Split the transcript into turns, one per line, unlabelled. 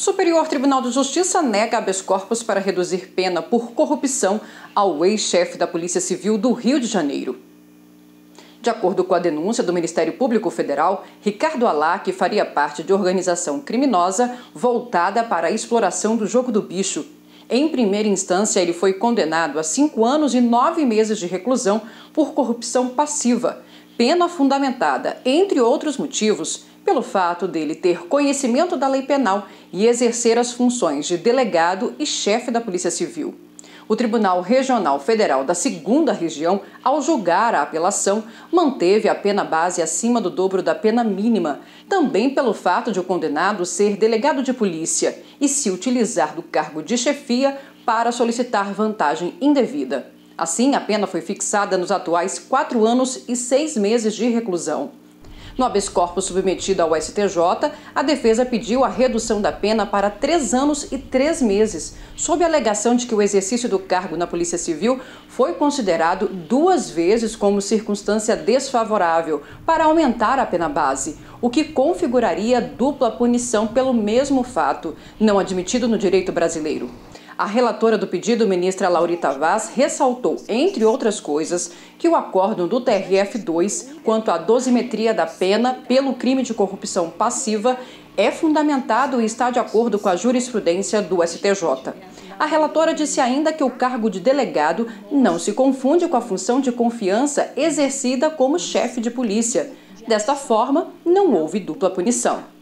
Superior Tribunal de Justiça nega habeas corpus para reduzir pena por corrupção ao ex-chefe da Polícia Civil do Rio de Janeiro. De acordo com a denúncia do Ministério Público Federal, Ricardo Alac faria parte de organização criminosa voltada para a exploração do jogo do bicho. Em primeira instância, ele foi condenado a cinco anos e nove meses de reclusão por corrupção passiva, pena fundamentada, entre outros motivos, pelo fato dele ter conhecimento da lei penal e exercer as funções de delegado e chefe da Polícia Civil. O Tribunal Regional Federal da Segunda Região, ao julgar a apelação, manteve a pena base acima do dobro da pena mínima, também pelo fato de o condenado ser delegado de polícia e se utilizar do cargo de chefia para solicitar vantagem indevida. Assim, a pena foi fixada nos atuais quatro anos e seis meses de reclusão. No habeas corpus submetido ao STJ, a defesa pediu a redução da pena para três anos e três meses, sob a alegação de que o exercício do cargo na Polícia Civil foi considerado duas vezes como circunstância desfavorável para aumentar a pena base, o que configuraria dupla punição pelo mesmo fato, não admitido no direito brasileiro. A relatora do pedido, ministra Laurita Vaz, ressaltou, entre outras coisas, que o acórdão do TRF2 quanto à dosimetria da pena pelo crime de corrupção passiva é fundamentado e está de acordo com a jurisprudência do STJ. A relatora disse ainda que o cargo de delegado não se confunde com a função de confiança exercida como chefe de polícia. Desta forma, não houve dupla punição.